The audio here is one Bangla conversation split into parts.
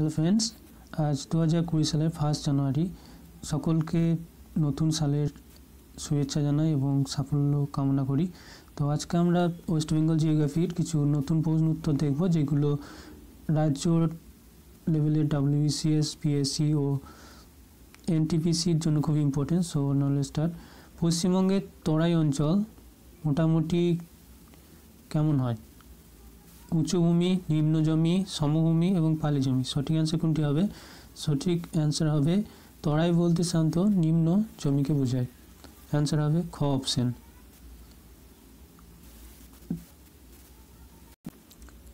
হ্যালো ফ্রেন্ডস আজ দু হাজার কুড়ি সালের ফার্স্ট জানুয়ারি সকলকে নতুন সালের শুভেচ্ছা জানাই এবং সাফল্য কামনা করি তো আজকে আমরা ওয়েস্ট বেঙ্গল জিওগ্রাফির কিছু নতুন প্রশ্ন উত্তর দেখব যেগুলো রাজ্য লেভেলের ডাব্লিউবিসিএস পিএসসি ও এনটিপিসির জন্য খুব ইম্পর্টেন্ট সো স্টার পশ্চিমবঙ্গের তরাই অঞ্চল মোটামুটি কেমন হয় উঁচুভূমি জমি সমভূমি এবং পালি জমি সঠিক অ্যান্সার কোনটি হবে সঠিক অ্যান্সার হবে তরাই বলতে শান্ত নিম্ন জমিকে বোঝায় অ্যান্সার হবে খ অপশন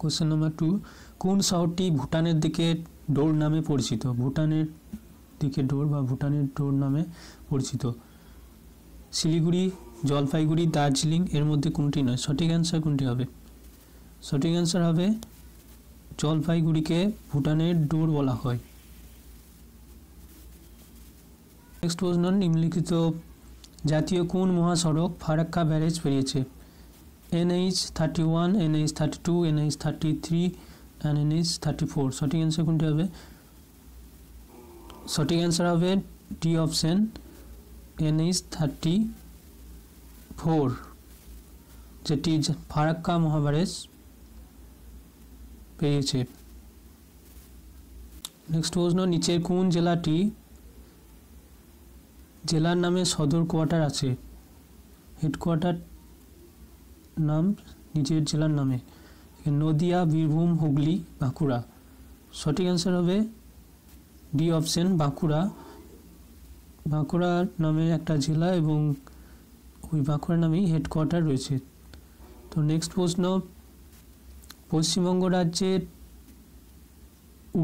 কোশ্চেন নাম্বার টু কোন শহরটি ভুটানের দিকে ডোর নামে পরিচিত ভুটানের দিকে ডোর বা ভুটানের ডোর নামে পরিচিত শিলিগুড়ি জলপাইগুড়ি দার্জিলিং এর মধ্যে কোনটি নয় সঠিক অ্যান্সার কোনটি হবে সঠিক অ্যান্সার হবে জলপাইগুড়িকে ভুটানের ডোর বলা হয় নেক্সট প্রশ্ন নিম্নলিখিত জাতীয় কোন মহাসড়ক ফারাক্কা ব্যারেজ পেরিয়েছে NH thirty one NH thirty two NH thirty three and NH thirty four সঠিক অ্যান্সার কোনটি হবে সঠিক অ্যান্সার হবে D option NH thirty four যেটি ফারাক্কা মহাব্যারেজ পেয়েছে নেক্সট প্রশ্ন নিচের কোন জেলাটি জেলার নামে সদর কোয়ার্টার আছে হেডকোয়ার্টার নাম নিচের জেলার নামে নদিয়া বীরভূম হুগলি বাঁকুড়া সঠিক অ্যান্সার হবে ডি অপশন বাঁকুড়া বাঁকুড়া নামে একটা জেলা এবং ওই বাঁকুড়া নামেই হেডকোয়ার্টার রয়েছে তো নেক্সট প্রশ্ন পশ্চিমবঙ্গ রাজ্যের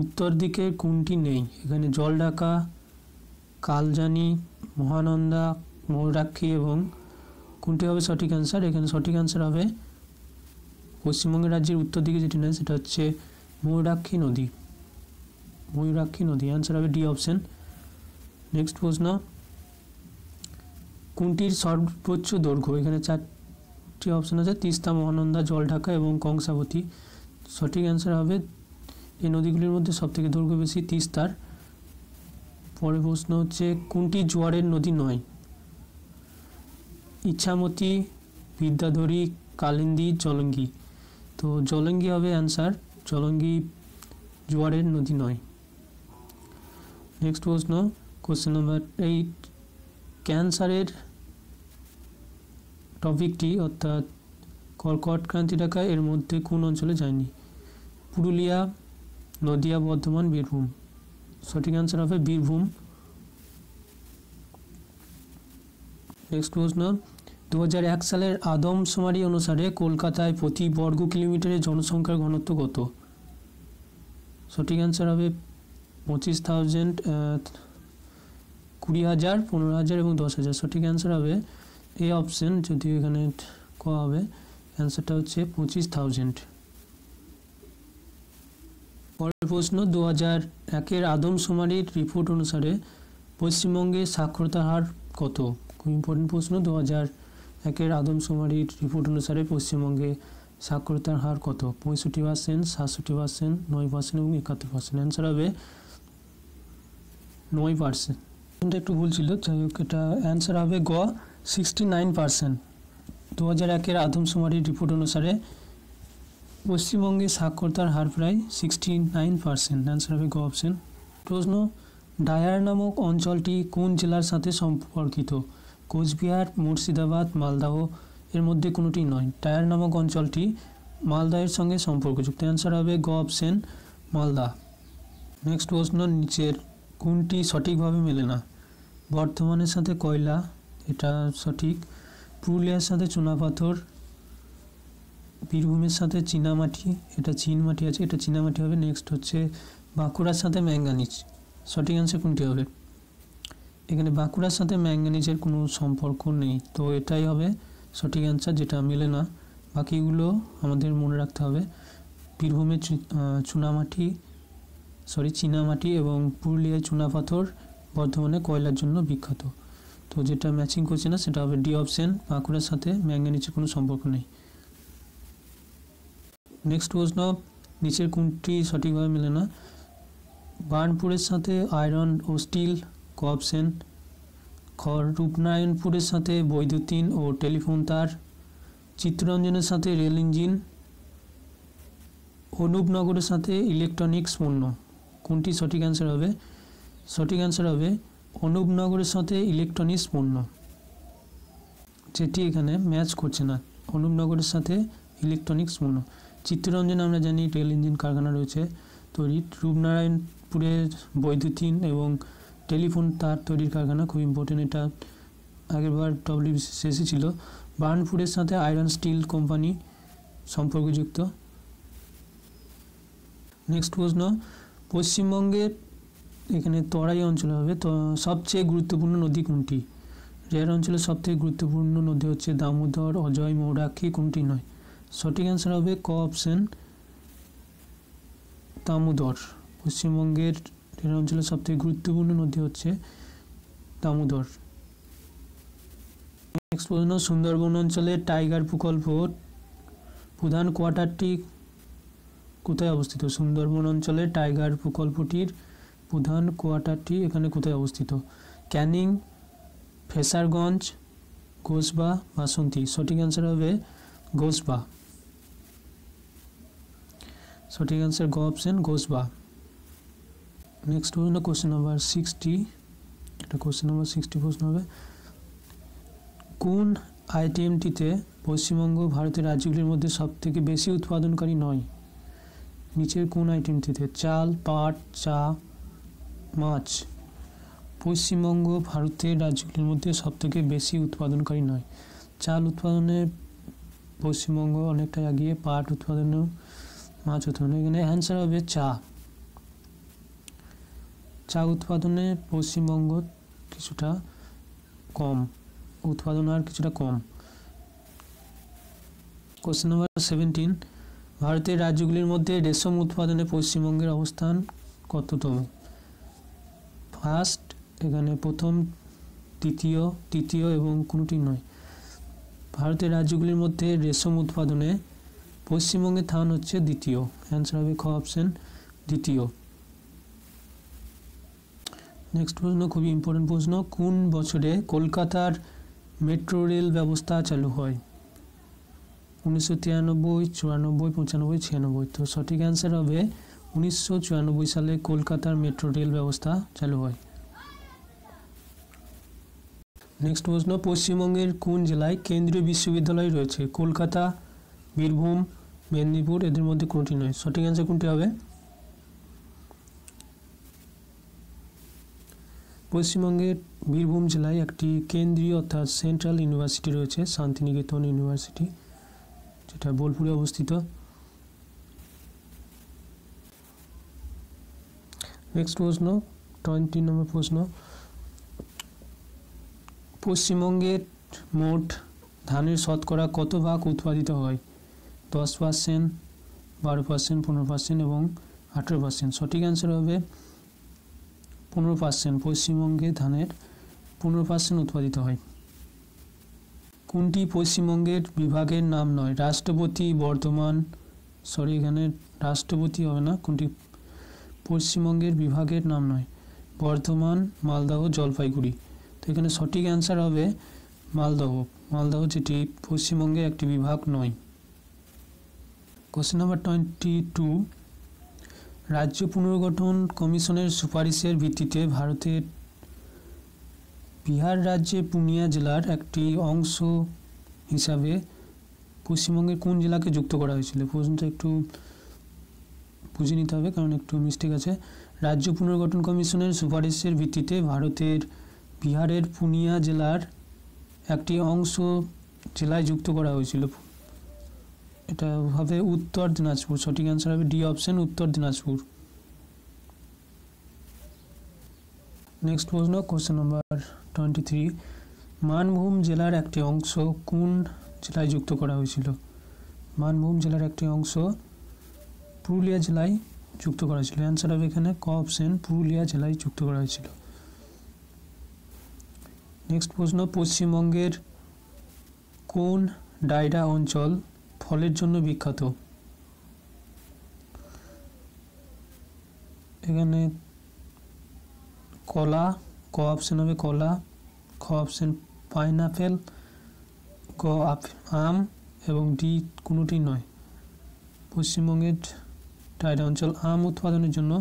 উত্তর দিকে কোনটি নেই এখানে জলডাকা কালজানি মহানন্দা মৌরাক্ষী এবং কোনটি হবে সঠিক অ্যান্সার এখানে সঠিক অ্যান্সার হবে পশ্চিমবঙ্গের রাজ্যের উত্তর দিকে যেটি নেই সেটা হচ্ছে ময়ূরাক্ষী নদী ময়ূরাক্ষী নদী অ্যান্সার হবে ডি অপশন নেক্সট প্রশ্ন কোনটির সর্বোচ্চ দৈর্ঘ্য এখানে চার নেক্সট অপশন আছে তিস্তা মহানন্দা জলঢাকা এবং কংসাবতী সঠিক অ্যান্সার হবে এই নদীগুলির মধ্যে সবথেকে দৈর্ঘ্য বেশি তিস্তার পরে প্রশ্ন হচ্ছে কোনটি জোয়ারের নদী নয় ইচ্ছামতি বিদ্যাধরী কালিন্দী জলঙ্গি তো জলঙ্গি হবে অ্যান্সার জলঙ্গি জোয়ারের নদী নয় নেক্সট প্রশ্ন কোশ্চেন নাম্বার এইট ক্যান্সারের টপিকটি অর্থাৎ কর্কট ক্রান্তি ডাকা এর মধ্যে কোন অঞ্চলে যায়নি পুরুলিয়া নদিয়া বর্ধমান বীরভূম সঠিক অ্যান্সার হবে বীরভূম নেক্সট প্রশ্ন দু হাজার এক সালের আদমশুমারি অনুসারে কলকাতায় প্রতি বর্গ কিলোমিটারে জনসংখ্যার ঘনত্ব কত সঠিক অ্যান্সার হবে পঁচিশ থাউজেন্ড কুড়ি হাজার পনেরো হাজার এবং দশ হাজার সঠিক অ্যান্সার হবে এ অপশন যদি এখানে ক হবে অ্যান্সারটা হচ্ছে পঁচিশ থাউজেন্ড পরের প্রশ্ন দু হাজার একের আদমশুমারির রিপোর্ট অনুসারে পশ্চিমবঙ্গে সাক্ষরতার হার কত খুব ইম্পর্টেন্ট প্রশ্ন দু হাজার একের আদমশুমারির রিপোর্ট অনুসারে পশ্চিমবঙ্গে সাক্ষরতার হার কত পঁয়ষট্টি পার্সেন্ট সাতষট্টি পার্সেন্ট নয় পার্সেন্ট এবং একাত্তর পার্সেন্ট অ্যান্সার হবে নয় পার্সেন্ট একটু ভুল ছিল যাই হোক এটা অ্যান্সার হবে গ সিক্সটি নাইন পার্সেন্ট দু হাজার একের আদমশুমারির রিপোর্ট অনুসারে পশ্চিমবঙ্গে সাক্ষরতার হার প্রায় সিক্সটি নাইন পার্সেন্ট অ্যান্সার হবে গ অপশন প্রশ্ন ডায়ার নামক অঞ্চলটি কোন জেলার সাথে সম্পর্কিত কোচবিহার মুর্শিদাবাদ মালদাহ এর মধ্যে কোনোটি নয় ডায়ার নামক অঞ্চলটি মালদাহের সঙ্গে সম্পর্কযুক্ত অ্যান্সার হবে গ অপশন মালদা নেক্সট প্রশ্ন নিচের কোনটি সঠিকভাবে মেলে না বর্ধমানের সাথে কয়লা এটা সঠিক পুরুলিয়ার সাথে চুনাপাথর বীরভূমের সাথে চীনামাটি এটা চীনমাটি আছে এটা চীনামাটি হবে নেক্সট হচ্ছে বাঁকুড়ার সাথে ম্যাঙ্গানিজ সঠিক অ্যান্সার কোনটি হবে এখানে বাঁকুড়ার সাথে ম্যাঙ্গানিজের কোনো সম্পর্ক নেই তো এটাই হবে সঠিক অ্যান্সার যেটা মেলে না বাকিগুলো আমাদের মনে রাখতে হবে বীরভূমের চুনামাটি সরি চীনামাটি এবং পুরুলিয়ায় চুনাপাথর বর্ধমানে কয়লার জন্য বিখ্যাত তো যেটা ম্যাচিং করছে না সেটা হবে ডি অপশান বাঁকুড়ার সাথে ম্যাঙ্গানিজের কোনো সম্পর্ক নেই নেক্সট প্রশ্ন নিচের কোনটি সঠিকভাবে মেলে না বার্নপুরের সাথে আয়রন ও স্টিল ক অপশান খ রূপনারায়ণপুরের সাথে বৈদ্যুতিন ও টেলিফোন তার চিত্তরঞ্জনের সাথে রেল ইঞ্জিন অনুপনগরের সাথে ইলেকট্রনিক্স পণ্য কোনটি সঠিক অ্যান্সার হবে সঠিক অ্যান্সার হবে অনুপনগরের সাথে ইলেকট্রনিক্স পণ্য যেটি এখানে ম্যাচ করছে না অনুপনগরের সাথে ইলেকট্রনিক্স পণ্য চিত্তরঞ্জন আমরা জানি রেল ইঞ্জিন কারখানা রয়েছে তৈরি রূপনারায়ণপুরের বৈদ্যুতিন এবং টেলিফোন তার তৈরির কারখানা খুব ইম্পর্টেন্ট এটা আগেরবার ডব্লিউবিসিসি ছিল বার্নপুরের সাথে আয়রন স্টিল কোম্পানি সম্পর্কযুক্ত নেক্সট প্রশ্ন পশ্চিমবঙ্গের এখানে তরাই অঞ্চলে হবে তো সবচেয়ে গুরুত্বপূর্ণ নদী কোনটি রেয়ার অঞ্চলের সবথেকে গুরুত্বপূর্ণ নদী হচ্ছে দামোদর অজয় মৌরাক্ষী কোনটি নয় সঠিক অ্যান্সার হবে ক অপশন দামোদর পশ্চিমবঙ্গের রেয়ার অঞ্চলের সবথেকে গুরুত্বপূর্ণ নদী হচ্ছে দামোদর নেক্সট প্রশ্ন সুন্দরবন অঞ্চলে টাইগার প্রকল্প প্রধান কোয়ার্টারটি কোথায় অবস্থিত সুন্দরবন অঞ্চলে টাইগার প্রকল্পটির প্রধান কোয়ার্টারটি এখানে কোথায় অবস্থিত ক্যানিং ফেসারগঞ্জ ঘোষবা বাসন্তী সঠিক অ্যান্সার হবে ঘোষবা সঠিক অ্যান্সার গ অপশন ঘোষবা নেক্সট হল কোশ্চেন নাম্বার সিক্সটি এটা কোয়েশ্চেন নাম্বার সিক্সটি প্রশ্ন হবে কোন আইটিএমটিতে পশ্চিমবঙ্গ ভারতের রাজ্যগুলির মধ্যে সবথেকে বেশি উৎপাদনকারী নয় নিচের কোন আইটেমটিতে চাল পাট চা মাছ পশ্চিমবঙ্গ ভারতের রাজ্যগুলির মধ্যে সবথেকে বেশি উৎপাদনকারী নয় চাল উৎপাদনে পশ্চিমবঙ্গ অনেকটা এগিয়ে পাট উৎপাদনেও মাছ উৎপাদনে এখানে অ্যান্সার হবে চা চা উৎপাদনে পশ্চিমবঙ্গ কিছুটা কম উৎপাদন আর কিছুটা কম কোশ্চেন নম্বর সেভেন্টিন ভারতের রাজ্যগুলির মধ্যে রেশম উৎপাদনে পশ্চিমবঙ্গের অবস্থান কততম ফার্স্ট এখানে প্রথম তৃতীয় তৃতীয় এবং কোনোটি নয় ভারতের রাজ্যগুলির মধ্যে রেশম উৎপাদনে পশ্চিমবঙ্গের থান হচ্ছে দ্বিতীয় অ্যান্সার হবে খ অপশন দ্বিতীয় নেক্সট প্রশ্ন খুবই ইম্পর্টেন্ট প্রশ্ন কোন বছরে কলকাতার মেট্রো রেল ব্যবস্থা চালু হয় উনিশশো তিরানব্বই চুরানব্বই পঁচানব্বই ছিয়ানব্বই তো সঠিক অ্যান্সার হবে উনিশশো সালে কলকাতার মেট্রো রেল ব্যবস্থা চালু হয় নেক্সট প্রশ্ন পশ্চিমবঙ্গের কোন জেলায় কেন্দ্রীয় বিশ্ববিদ্যালয় রয়েছে কলকাতা বীরভূম মেদিনীপুর এদের মধ্যে কোনটি নয় সঠিক অ্যান্সার কোনটি হবে পশ্চিমবঙ্গের বীরভূম জেলায় একটি কেন্দ্রীয় অর্থাৎ সেন্ট্রাল ইউনিভার্সিটি রয়েছে শান্তিনিকেতন ইউনিভার্সিটি যেটা বোলপুরে অবস্থিত নেক্সট প্রশ্ন টোয়েন্টি নম্বর প্রশ্ন পশ্চিমবঙ্গের মোট ধানের শতকরা কত ভাগ উৎপাদিত হয় দশ পার্সেন্ট বারো পার্সেন্ট পনেরো পার্সেন্ট এবং আঠেরো পার্সেন্ট সঠিক অ্যান্সার হবে পনেরো পার্সেন্ট পশ্চিমবঙ্গে ধানের পনেরো পার্সেন্ট উৎপাদিত হয় কোনটি পশ্চিমবঙ্গের বিভাগের নাম নয় রাষ্ট্রপতি বর্তমান সরি এখানে রাষ্ট্রপতি হবে না কোনটি পশ্চিমবঙ্গের বিভাগের নাম নয় বর্ধমান মালদহ জলপাইগুড়ি তো এখানে সঠিক অ্যান্সার হবে মালদহ মালদহ যেটি পশ্চিমবঙ্গে একটি বিভাগ নয় কোশ্চেন নাম্বার টোয়েন্টি টু রাজ্য পুনর্গঠন কমিশনের সুপারিশের ভিত্তিতে ভারতের বিহার রাজ্যে পুনিয়া জেলার একটি অংশ হিসাবে পশ্চিমবঙ্গের কোন জেলাকে যুক্ত করা হয়েছিল প্রশ্নটা একটু বুঝে নিতে হবে কারণ একটু মিস্টেক আছে রাজ্য পুনর্গঠন কমিশনের সুপারিশের ভিত্তিতে ভারতের বিহারের পুনিয়া জেলার একটি অংশ জেলায় যুক্ত করা হয়েছিল এটা হবে উত্তর দিনাজপুর সঠিক অ্যান্সার হবে D option Uttar Dinajpur next প্রশ্ন question number twenty three Manbhum জেলার একটি অংশ কোন জেলায় যুক্ত করা হয়েছিল মানভূম জেলার একটি অংশ পুরুলিয়া জেলায় যুক্ত করা হয়েছিল অ্যান্সার হবে এখানে ক অপশন পুরুলিয়া জেলায় যুক্ত করা হয়েছিল নেক্সট প্রশ্ন পশ্চিমবঙ্গের কোন ডায়রা অঞ্চল ফলের জন্য বিখ্যাত এখানে কলা ক অপশন হবে কলা খ অপশন পাইনাপেল ক আম এবং ডি কোনোটি নয় পশ্চিমবঙ্গের টাইড অঞ্চল আম উৎপাদনের জন্য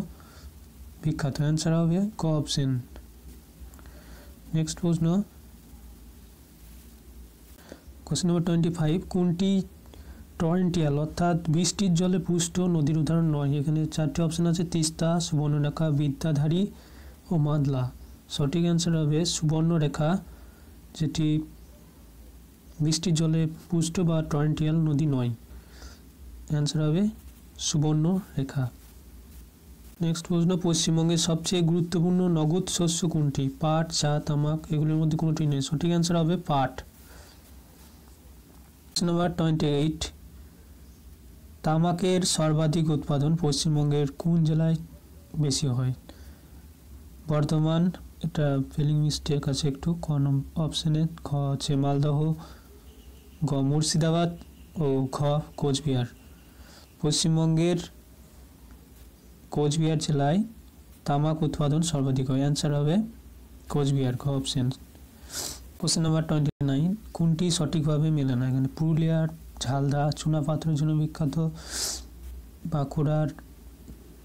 বিখ্যাত অ্যান্সার হবে ক অপশন নেক্সট প্রশ্ন কোশ্চেন নম্বর টোয়েন্টি ফাইভ কোনটি টরেন্টিয়াল অর্থাৎ বৃষ্টির জলে পুষ্ট নদীর উদাহরণ নয় এখানে চারটি অপশান আছে তিস্তা সুবর্ণরেখা বিদ্যাধারী ও মাদলা সঠিক অ্যান্সার হবে সুবর্ণরেখা যেটি বৃষ্টির জলে পুষ্ট বা টরেন্টিয়াল নদী নয় অ্যান্সার হবে সুবর্ণ রেখা নেক্সট প্রশ্ন পশ্চিমবঙ্গের সবচেয়ে গুরুত্বপূর্ণ নগদ শস্য কোনটি পাট চা তামাক এগুলোর মধ্যে কোনোটি নেই সঠিক অ্যান্সার হবে পাট নাম্বার টোয়েন্টি এইট তামাকের সর্বাধিক উৎপাদন পশ্চিমবঙ্গের কোন জেলায় বেশি হয় বর্তমান এটা ফিলিং মিস্টেক আছে একটু ক অপশানে খ আছে মালদহ গ মুর্শিদাবাদ ও ঘ কোচবিহার পশ্চিমবঙ্গের কোচবিহার জেলায় তামাক উৎপাদন সর্বাধিক হয় অ্যান্সার হবে কোচবিহার খ option question number twenty nine কোনটি সঠিকভাবে মেলে না এখানে পুরুলিয়ার ঝালদা চুনাপাত্রের জন্য বিখ্যাত বাঁকুড়ার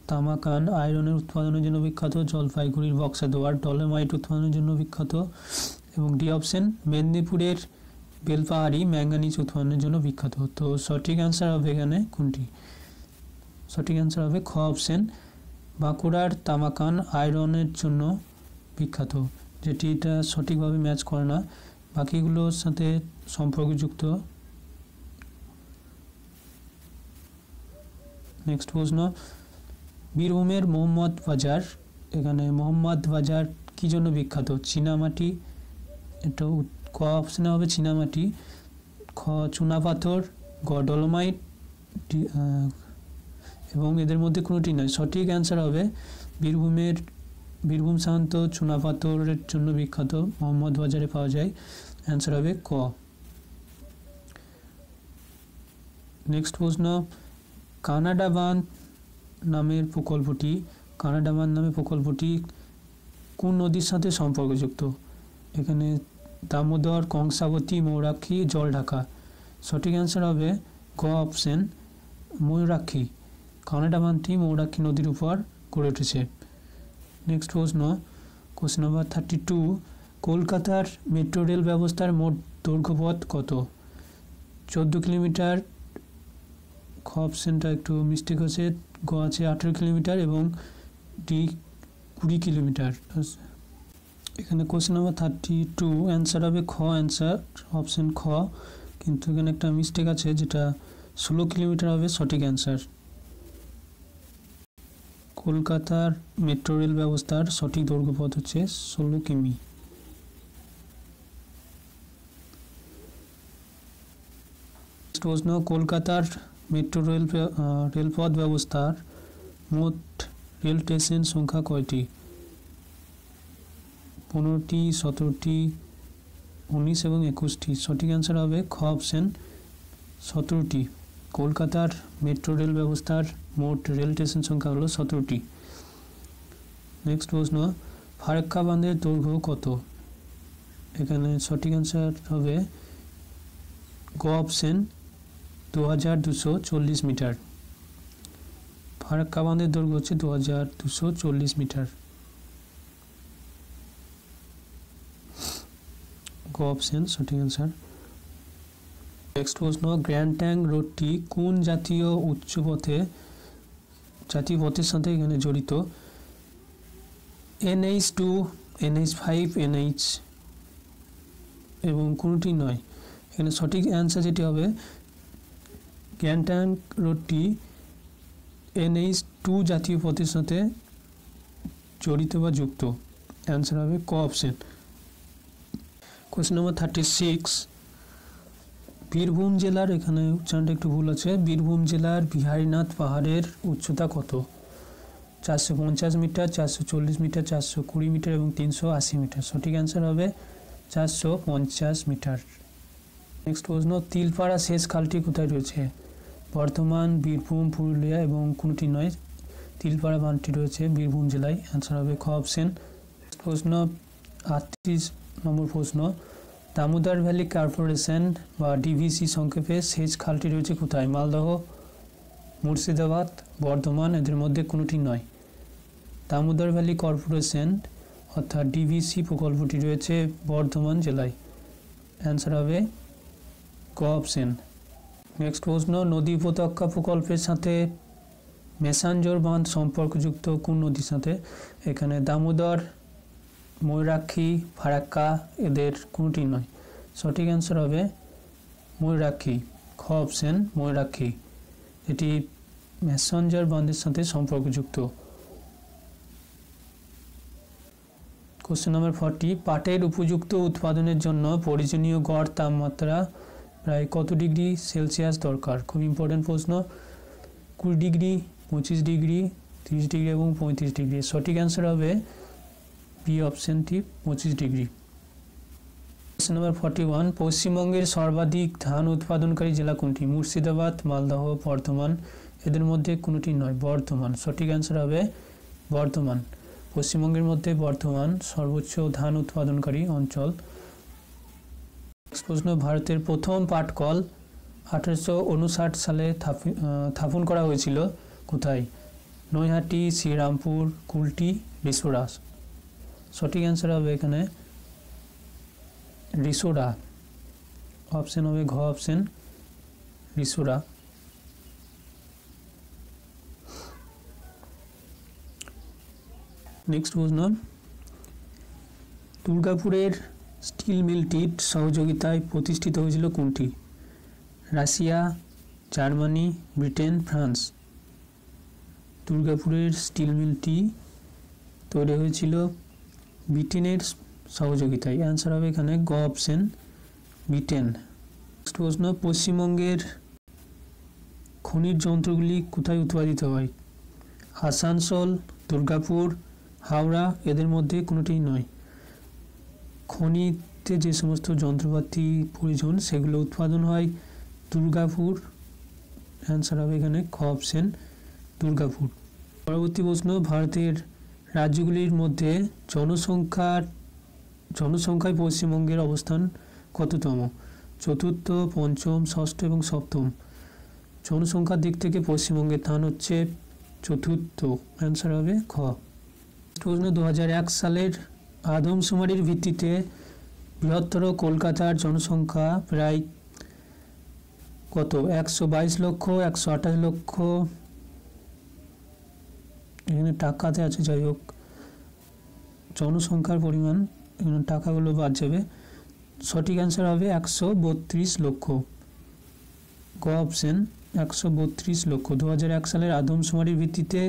তামাকান আয়রনের উৎপাদনের জন্য বিখ্যাত জলপাইগুড়ির বক্সা বক্সাদোয়ার ডলোমাইট উৎপাদনের জন্য বিখ্যাত এবং ডি অপশন মেদিনীপুরের বেলপাহাড়ি ম্যাঙ্গানিজ উৎপাদনের জন্য বিখ্যাত তো সঠিক অ্যান্সার হবে এখানে কোনটি সঠিক অ্যান্সার হবে খ অপশান বাঁকুড়ার তামাকান আয়রনের জন্য বিখ্যাত যেটি এটা সঠিকভাবে ম্যাচ করে না বাকিগুলোর সাথে সম্পর্কযুক্ত নেক্সট প্রশ্ন বীরভূমের মোহাম্মদ বাজার এখানে মোহাম্মদ বাজার কী জন্য বিখ্যাত চীনামাটি এটা ক অপশানে হবে চীনামাটি খ চুনাপাথর গ ডলোমাইট এবং এদের মধ্যে কোনোটি নয় সঠিক অ্যান্সার হবে বীরভূমের বীরভূম শান্ত চুনা পাথরের জন্য বিখ্যাত মোহাম্মদ বাজারে পাওয়া যায় অ্যান্সার হবে ক নেক্সট প্রশ্ন কানাডা বান নামের প্রকল্পটি কানাডা বাঁধ নামের প্রকল্পটি কোন নদীর সাথে সম্পর্কযুক্ত এখানে দামোদর কংসাবতী মৌরাক্ষী জলঢাকা সঠিক অ্যান্সার হবে ক অপশন ময়ূরাক্ষী কানাডা থিম মৌরাক্ষী নদীর উপর গড়ে উঠেছে নেক্সট প্রশ্ন কোশ্চেন নম্বর থার্টি টু কলকাতার মেট্রো রেল ব্যবস্থার মোট দৈর্ঘ্যপথ কত চোদ্দো কিলোমিটার খ সেন্টার একটু মিস্টেক হচ্ছে গ আছে আঠেরো কিলোমিটার এবং ডি কুড়ি কিলোমিটার এখানে question number thirty two answer হবে খ অ্যান্সার অপশান খ কিন্তু এখানে একটা মিস্টেক আছে যেটা ষোলো কিলোমিটার হবে সঠিক অ্যান্সার কলকাতার মেট্রো রেল ব্যবস্থার সঠিক দৈর্ঘ্যপথ হচ্ছে ষোলো কিমি প্রশ্ন কলকাতার মেট্রো রেল রেলপথ ব্যবস্থার মোট রেল স্টেশন সংখ্যা কয়টি পনেরোটি সতেরোটি উনিশ এবং একুশটি সঠিক অ্যান্সার হবে খ অপশন সতেরোটি কলকাতার মেট্রো রেল ব্যবস্থার মোট রেল স্টেশন সংখ্যা হলো সতেরোটি নেক্সট প্রশ্ন ফারাক্কা বাঁধের দৈর্ঘ্য কত এখানে সঠিক অ্যান্সার হবে গ অপশন দু হাজার দুশো চল্লিশ মিটার ফারাক্কা বাঁধের দৈর্ঘ্য হচ্ছে দু হাজার দুশো চল্লিশ মিটার গ অপশন সঠিক অ্যান্সার নেক্সট প্রশ্ন গ্র্যান্ড ট্যাং রোডটি কোন জাতীয় উচ্চপথে জাতীয় পথের সাথে এখানে জড়িত NH two NH five NH এবং কোনটি নয় এখানে সঠিক অ্যান্সার যেটি হবে গ্যাংট্যাং রোডটি এনএইচ টু জাতীয় পথের সাথে জড়িত বা যুক্ত অ্যান্সার হবে ক option question number thirty six Birbhum জেলার এখানে উচ্চারণটা একটু ভুল আছে বীরভূম জেলার বিহারীনাথ পাহাড়ের উচ্চতা কত চারশো পঞ্চাশ মিটার চারশো চল্লিশ মিটার চারশো কুড়ি মিটার এবং তিনশো আশি মিটার সঠিক অ্যান্সার হবে চারশো পঞ্চাশ মিটার নেক্সট প্রশ্ন তিলপাড়া শেষ খালটি কোথায় রয়েছে বর্ধমান বীরভূম পুরুলিয়া এবং কোনটি নয় তিলপাড়া বানটি রয়েছে বীরভূম জেলায় অ্যান্সার হবে খ অপশন প্রশ্ন আটত্রিশ নম্বর প্রশ্ন দামোদর ভ্যালি কর্পোরেশন বা ডিভিসি সংক্ষেপে সেচ খালটি রয়েছে কোথায় মালদহ মুর্শিদাবাদ বর্ধমান এদের মধ্যে কোনোটি নয় দামোদর ভ্যালি কর্পোরেশন অর্থাৎ ডিভিসি প্রকল্পটি রয়েছে বর্ধমান জেলায় অ্যান্সার হবে ক অপশন নেক্সট প্রশ্ন নদী উপত্যকা প্রকল্পের সাথে মেসাঞ্জোর বাঁধ সম্পর্কযুক্ত কোন নদীর সাথে এখানে দামোদর ময়ূরাক্ষী ফারাক্কা এদের কোনটি নয় সঠিক অ্যান্সার হবে ময়ূরাক্ষী খ অপশন ময়ূরাক্ষী এটি মেসঞ্জার বন্ধের সাথে সম্পর্কযুক্ত কোশ্চেন নম্বর ফর্টি পাটের উপযুক্ত উৎপাদনের জন্য প্রয়োজনীয় গড় তাপমাত্রা প্রায় কত ডিগ্রি সেলসিয়াস দরকার খুব ইম্পর্টেন্ট প্রশ্ন কুড়ি ডিগ্রি পঁচিশ ডিগ্রি তিরিশ ডিগ্রি এবং পঁয়ত্রিশ ডিগ্রি সঠিক অ্যান্সার হবে বি অপশানটি পঁচিশ degree question number forty one পশ্চিমবঙ্গের সর্বাধিক ধান উৎপাদনকারী জেলা কোনটি মুর্শিদাবাদ মালদহ বর্ধমান এদের মধ্যে কোনোটি নয় বর্ধমান সঠিক অ্যান্সার হবে বর্ধমান পশ্চিমবঙ্গের মধ্যে বর্ধমান সর্বোচ্চ ধান উৎপাদনকারী অঞ্চল প্রশ্ন ভারতের প্রথম পাটকল আঠারোশো উনষাট সালে স্থাপন করা হয়েছিল কোথায় নৈহাটি শ্রীরামপুর কুলটি রিসোরাস সঠিক অ্যান্সার হবে এখানে রিসোডা অপশান হবে ঘ অপশান রিসোডা নেক্সট প্রশ্ন দুর্গাপুরের স্টিল মিলটির সহযোগিতায় প্রতিষ্ঠিত হয়েছিল কোনটি রাশিয়া জার্মানি ব্রিটেন ফ্রান্স দুর্গাপুরের স্টিল মিলটি তৈরি হয়েছিল ব্রিটেনের সহযোগিতায় অ্যান্সার হবে এখানে গ অপশন ব্রিটেন নেক্সট প্রশ্ন পশ্চিমবঙ্গের খনির যন্ত্রগুলি কোথায় উৎপাদিত হয় আসানসোল দুর্গাপুর হাওড়া এদের মধ্যে কোনোটিই নয় খনিতে যে সমস্ত যন্ত্রপাতি প্রয়োজন সেগুলো উৎপাদন হয় দুর্গাপুর অ্যান্সার হবে এখানে খ অপশন দুর্গাপুর পরবর্তী প্রশ্ন ভারতের রাজ্যগুলির মধ্যে জনসংখ্যার জনসংখ্যায় পশ্চিমবঙ্গের অবস্থান কততম চতুর্থ পঞ্চম ষষ্ঠ এবং সপ্তম জনসংখ্যার দিক থেকে পশ্চিমবঙ্গের স্থান হচ্ছে চতুর্থ অ্যান্সার হবে খ প্রশ্ন দু সালের আদমশুমারির ভিত্তিতে বৃহত্তর কলকাতার জনসংখ্যা প্রায় কত একশো বাইশ লক্ষ একশো আঠাশ লক্ষ এখানে টাকাতে আছে যাই হোক জনসংখ্যার পরিমাণ এখানে টাকাগুলো বাদ যাবে সঠিক অ্যান্সার হবে একশো বত্রিশ লক্ষ গ অপশন একশো বত্রিশ লক্ষ দু এক সালের আদমশুমারির ভিত্তিতে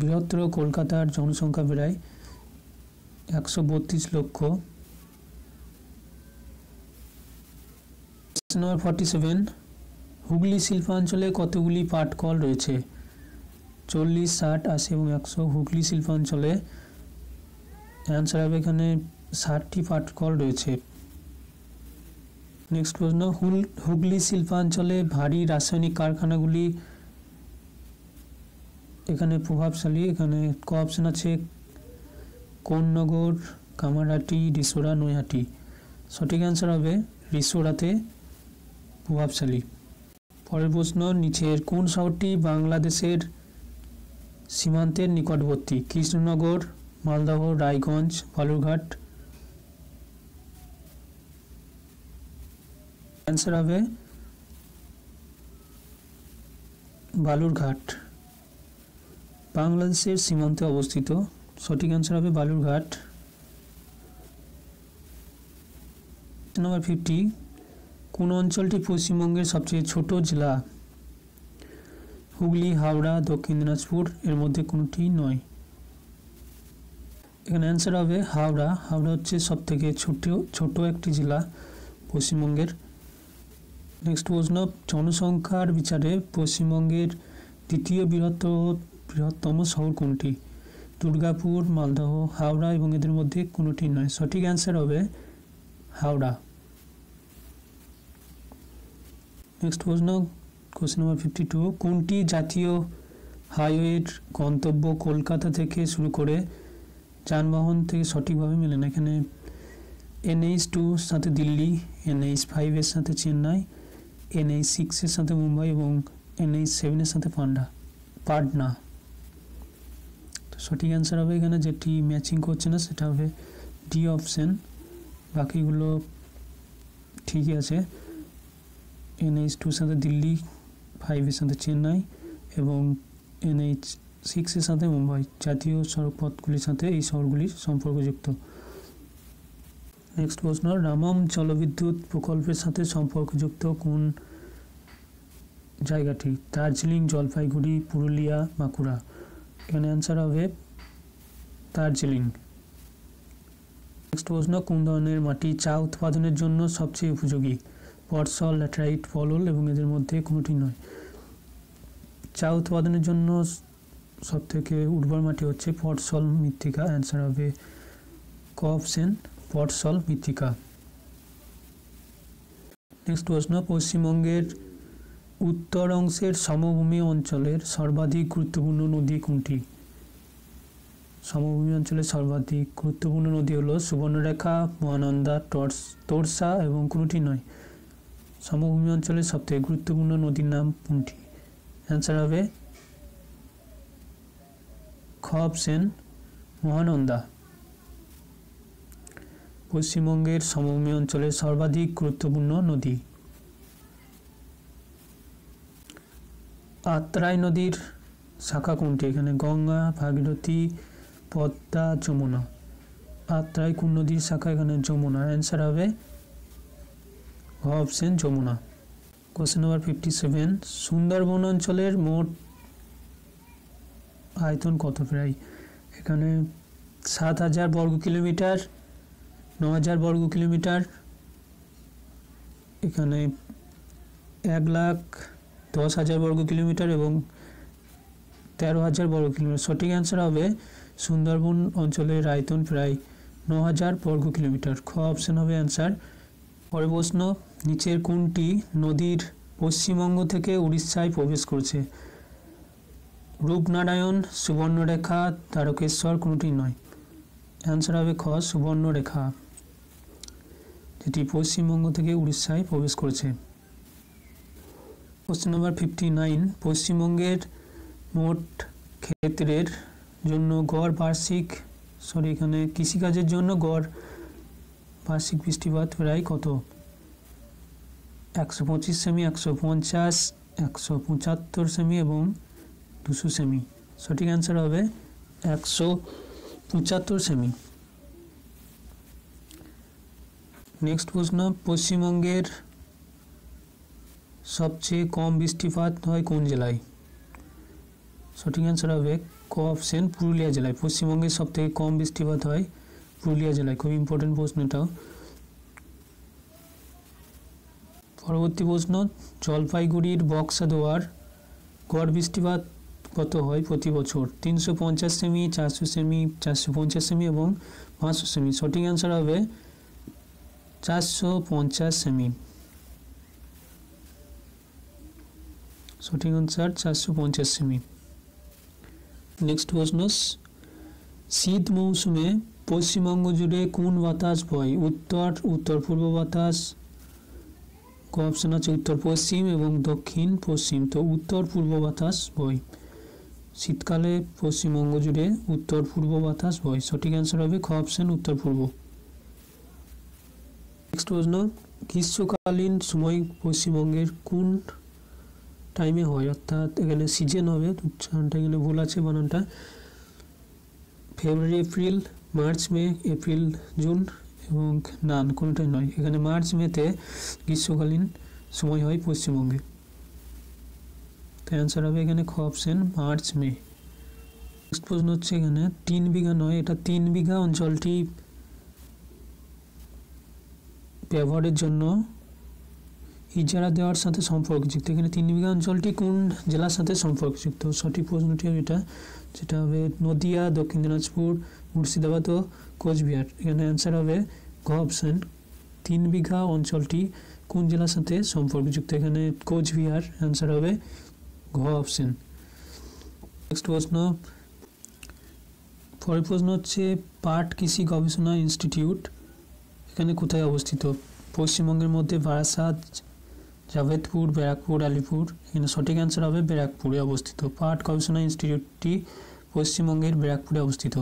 বৃহত্তর কলকাতার জনসংখ্যা প্রায় একশো বত্রিশ লক্ষ নম্বর ফর্টি সেভেন হুগলি শিল্পাঞ্চলে কতগুলি পাটকল রয়েছে চল্লিশ ষাট আশি এবং একশো হুগলি শিল্পাঞ্চলে অ্যান্সার হবে এখানে ষাটটি পাটকল রয়েছে নেক্সট প্রশ্ন হুগলি শিল্পাঞ্চলে ভারী রাসায়নিক কারখানাগুলি এখানে প্রভাবশালী এখানে ক অপশন আছে কোন্নগর কামারহাটি রিসোরা নৈহাটি সঠিক অ্যান্সার হবে রিসোরাতে প্রভাবশালী পরের প্রশ্ন নিচের কোন শহরটি বাংলাদেশের সীমান্তের নিকটবর্তী কৃষ্ণনগর মালদহ রায়গঞ্জ বালুরঘাট অ্যান্সার হবে বালুরঘাট বাংলাদেশের সীমান্তে অবস্থিত সঠিক অ্যান্সার হবে বালুরঘাট নম্বর ফিফটি কোন অঞ্চলটি পশ্চিমবঙ্গের সবচেয়ে ছোট জেলা হুগলি হাওড়া দক্ষিণ দিনাজপুর এর মধ্যে কোনটি নয় এখানে অ্যান্সার হবে হাওড়া হাওড়া হচ্ছে সব থেকে ছোট ছোট একটি জেলা পশ্চিমবঙ্গের নেক্সট প্রশ্ন জনসংখ্যার বিচারে পশ্চিমবঙ্গের দ্বিতীয় বৃহত্ত বৃহত্তম শহর কোনটি দুর্গাপুর মালদহ হাওড়া এবং এদের মধ্যে কোনোটি নয় সঠিক অ্যান্সার হবে হাওড়া নেক্সট প্রশ্ন কোশ্চেন নম্বর ফিফটি টু কোনটি জাতীয় হাইওয়ের গন্তব্য কলকাতা থেকে শুরু করে যানবাহন থেকে সঠিকভাবে মেলে না এখানে এনএইচ টু সাথে দিল্লি এনএইচ ফাইভের সাথে চেন্নাই এনএইচ সিক্সের সাথে মুম্বাই এবং এনএইচ সেভেনের সাথে পান্ডা পাটনা তো সঠিক অ্যান্সার হবে এখানে যেটি ম্যাচিং করছে না সেটা হবে ডি অপশান বাকিগুলো ঠিকই আছে এনএইচ টুর সাথে দিল্লি ফাইভের সাথে চেন্নাই এবং এনএইচ সিক্সের সাথে মুম্বাই জাতীয় সড়কপথগুলির সাথে এই শহরগুলির সম্পর্কযুক্ত নেক্সট প্রশ্ন রামাম জলবিদ্যুৎ প্রকল্পের সাথে সম্পর্কযুক্ত কোন জায়গাটি দার্জিলিং জলপাইগুড়ি পুরুলিয়া বাঁকুড়া এখানে অ্যান্সার হবে দার্জিলিং নেক্সট প্রশ্ন কোন ধরনের মাটি চা উৎপাদনের জন্য সবচেয়ে উপযোগী পটসল ল্যাটারাইট পলল এবং এদের মধ্যে কোনোটি নয় চা উৎপাদনের জন্য সবথেকে উর্বর মাটি হচ্ছে পটসল মৃত্তিকা অ্যান্সার হবে ক অপশন পটসল মৃত্তিকা নেক্সট প্রশ্ন পশ্চিমবঙ্গের উত্তর অংশের সমভূমি অঞ্চলের সর্বাধিক গুরুত্বপূর্ণ নদী কোনটি সমভূমি অঞ্চলের সর্বাধিক গুরুত্বপূর্ণ নদী হল সুবর্ণরেখা মহানন্দা টর্স তোরসা এবং কোনোটি নয় সমভূমি অঞ্চলের সবথেকে গুরুত্বপূর্ণ নদীর নাম কোনটি অ্যান্সার হবে খবসেন মহানন্দা পশ্চিমবঙ্গের সমভূমি অঞ্চলের সর্বাধিক গুরুত্বপূর্ণ নদী আত্রাই নদীর শাখা কোনটি এখানে গঙ্গা ভাগীরথী পদ্মা যমুনা আত্রাই কোন নদীর শাখা এখানে যমুনা অ্যান্সার হবে option Jamuna question number fifty seven Sundarbans অঞ্চলের মোট আয়তন কত প্রায় এখানে সাত হাজার বর্গ কিলোমিটার ন হাজার বর্গ কিলোমিটার এখানে এক লাখ দশ হাজার বর্গ কিলোমিটার এবং তেরো হাজার বর্গ কিলোমিটার সঠিক অ্যান্সার হবে সুন্দরবন অঞ্চলের আয়তন প্রায় ন হাজার বর্গ কিলোমিটার খ অপশন হবে অ্যান্সার পরের প্রশ্ন নিচের কোনটি নদীর পশ্চিমবঙ্গ থেকে উড়িষ্যায় প্রবেশ করছে রূপনারায়ণ সুবর্ণরেখা তারকেশ্বর কোনটি নয় অ্যান্সার হবে খ সুবর্ণরেখা যেটি পশ্চিমবঙ্গ থেকে উড়িষ্যায় প্রবেশ করেছে কোশ্চেন নম্বর ফিফটি নাইন পশ্চিমবঙ্গের মোট ক্ষেত্রের জন্য গড় বার্ষিক সরি এখানে কৃষিকাজের জন্য গড় বার্ষিক বৃষ্টিপাত প্রায় কত একশো পঁচিশ সেমি একশো পঞ্চাশ একশো পঁচাত্তর সেমি এবং দুশো সেমি সঠিক অ্যান্সার হবে একশো পঁচাত্তর সেমি নেক্সট প্রশ্ন পশ্চিমবঙ্গের সবচেয়ে কম বৃষ্টিপাত হয় কোন জেলায় সঠিক অ্যান্সার হবে ক অপশন পুরুলিয়া জেলায় পশ্চিমবঙ্গের সবথেকে কম বৃষ্টিপাত হয় পুরুলিয়া জেলায় খুব ইম্পর্টেন্ট প্রশ্ন এটাও পরবর্তী প্রশ্ন জলপাইগুড়ির বক্সাদোয়ার গড় বৃষ্টিপাত কত হয় প্রতি বছর তিনশো পঞ্চাশ সেমি চারশো সেমি চারশো পঞ্চাশ সেমি এবং পাঁচশো সেমি সঠিক অ্যান্সার হবে চারশো পঞ্চাশ সেমি সঠিক অ্যান্সার চারশো পঞ্চাশ সেমি নেক্সট প্রশ্ন শীত মৌসুমে পশ্চিমবঙ্গ জুড়ে কোন বাতাস বয় উত্তর উত্তর পূর্ব বাতাস ক আছে উত্তর পশ্চিম এবং দক্ষিণ পশ্চিম তো উত্তর পূর্ব বাতাস বয় শীতকালে পশ্চিমবঙ্গ জুড়ে উত্তর পূর্ব বাতাস বয় সঠিক অ্যান্সার হবে খ উত্তর পূর্ব নেক্সট প্রশ্ন গ্রীষ্মকালীন সময় পশ্চিমবঙ্গের কোন টাইমে হয় অর্থাৎ এখানে সিজন হবে উচ্চারণটা এখানে ভুল আছে বানানটা February April March May April June এবং নান কোনোটাই নয় এখানে মার্চ মেতে গ্রীষ্মকালীন সময় হয় পশ্চিমবঙ্গে তাই অ্যান্সার হবে এখানে খ অপশন মার্চ মে নেক্সট প্রশ্ন হচ্ছে এখানে তিন বিঘা নয় এটা তিন বিঘা অঞ্চলটি ব্যবহারের জন্য ইজারা দেওয়ার সাথে সম্পর্কযুক্ত এখানে তিন বিঘা অঞ্চলটি কোন জেলার সাথে সম্পর্কযুক্ত সঠিক প্রশ্নটি হবে এটা যেটা হবে নদিয়া দক্ষিণ দিনাজপুর মুর্শিদাবাদ ও কোচবিহার এখানে অ্যান্সার হবে ঘ অপশান তিন বিঘা অঞ্চলটি কোন জেলার সাথে সম্পর্কযুক্ত এখানে কোচবিহার অ্যান্সার হবে ঘ অপশান নেক্সট প্রশ্ন পরের প্রশ্ন হচ্ছে পাট কৃষি গবেষণা ইনস্টিটিউট এখানে কোথায় অবস্থিত পশ্চিমবঙ্গের মধ্যে বারাসাত জাভেদপুর ব্যারাকপুর আলিপুর এখানে সঠিক অ্যান্সার হবে ব্যারাকপুরে অবস্থিত পাট গবেষণা ইনস্টিটিউটটি পশ্চিমবঙ্গের ব্যারাকপুরে অবস্থিত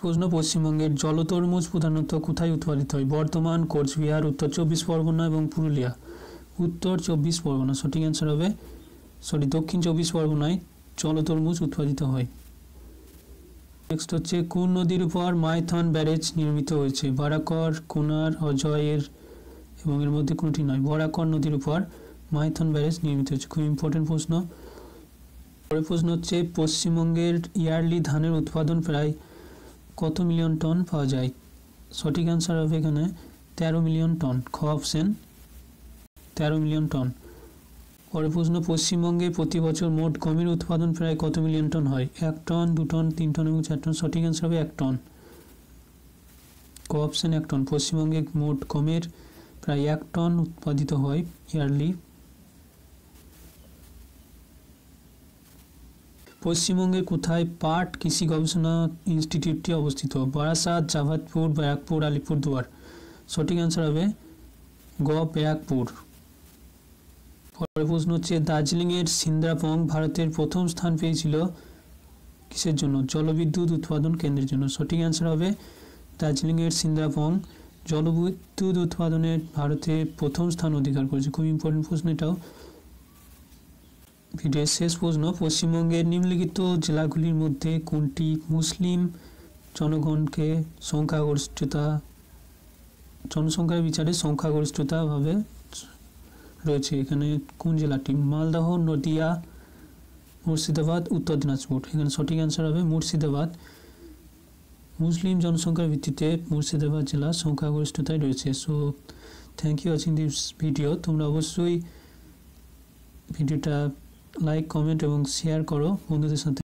প্রশ্ন পশ্চিমবঙ্গের জল তরমুজ প্রধানত কোথায় উৎপাদিত হয় বর্তমান কোচবিহার উত্তর চব্বিশ পরগনা এবং পুরুলিয়া উত্তর চব্বিশ পরগনা সঠিক অ্যান্সার হবে সরি দক্ষিণ চব্বিশ পরগনায় জল তরমুজ উৎপাদিত হয় নেক্সট হচ্ছে কোন নদীর উপর মাইথন ব্যারেজ নির্মিত হয়েছে বারাকর কোনার অজয়ের এবং এর মধ্যে কোনটি নয় বরাকর নদীর উপর মাইথন ব্যারেজ নির্মিত হয়েছে খুব ইম্পর্টেন্ট প্রশ্ন পরের প্রশ্ন হচ্ছে পশ্চিমবঙ্গের ইয়ারলি ধানের উৎপাদন প্রায় কত মিলিয়ন টন পাওয়া যায় সঠিক অ্যান্সার হবে এখানে তেরো মিলিয়ন টন খ অপশন তেরো মিলিয়ন টন পরে প্রশ্ন পশ্চিমবঙ্গে প্রতি বছর মোট গমের উৎপাদন প্রায় কত মিলিয়ন টন হয় এক টন দু টন তিন টন এবং চার টন সঠিক অ্যান্সার হবে এক টন ক অপশন এক টন পশ্চিমবঙ্গে মোট গমের প্রায় এক টন উৎপাদিত হয় ইয়ারলি পশ্চিমবঙ্গে কোথায় পাট কৃষি গবেষণা ইনস্টিটিউটটি অবস্থিত বারাসাত জাভাতপুর ব্যারাকপুর দুয়ার সঠিক অ্যান্সার হবে গ ব্যারাকপুর পরের প্রশ্ন হচ্ছে দার্জিলিংয়ের সিন্দ্রাপং ভারতের প্রথম স্থান পেয়েছিল কিসের জন্য জলবিদ্যুৎ উৎপাদন কেন্দ্রের জন্য সঠিক অ্যান্সার হবে দার্জিলিংয়ের সিন্দ্রাপং জলবিদ্যুৎ উৎপাদনের ভারতে প্রথম স্থান অধিকার করেছে খুব ইম্পর্টেন্ট প্রশ্ন এটাও ভিডিওর শেষ প্রশ্ন পশ্চিমবঙ্গের নিম্নলিখিত জেলাগুলির মধ্যে কোনটি মুসলিম জনগণকে সংখ্যাগরিষ্ঠতা জনসংখ্যার বিচারে সংখ্যাগরিষ্ঠতাভাবে রয়েছে এখানে কোন জেলাটি মালদহ নদিয়া মুর্শিদাবাদ উত্তর দিনাজপুর এখানে সঠিক অ্যান্সার হবে মুর্শিদাবাদ মুসলিম জনসংখ্যার ভিত্তিতে মুর্শিদাবাদ জেলা সংখ্যাগরিষ্ঠতায় রয়েছে so thank you watching this video তোমরা অবশ্যই ভিডিওটা লাইক কমেন্ট এবং শেয়ার করো বন্ধুদের সাথে